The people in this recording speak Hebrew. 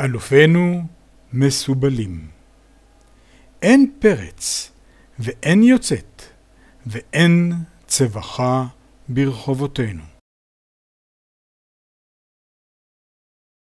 אלופינו מסובלים. אין פרץ ואין יוצאת ואין צבחה ברחובותינו.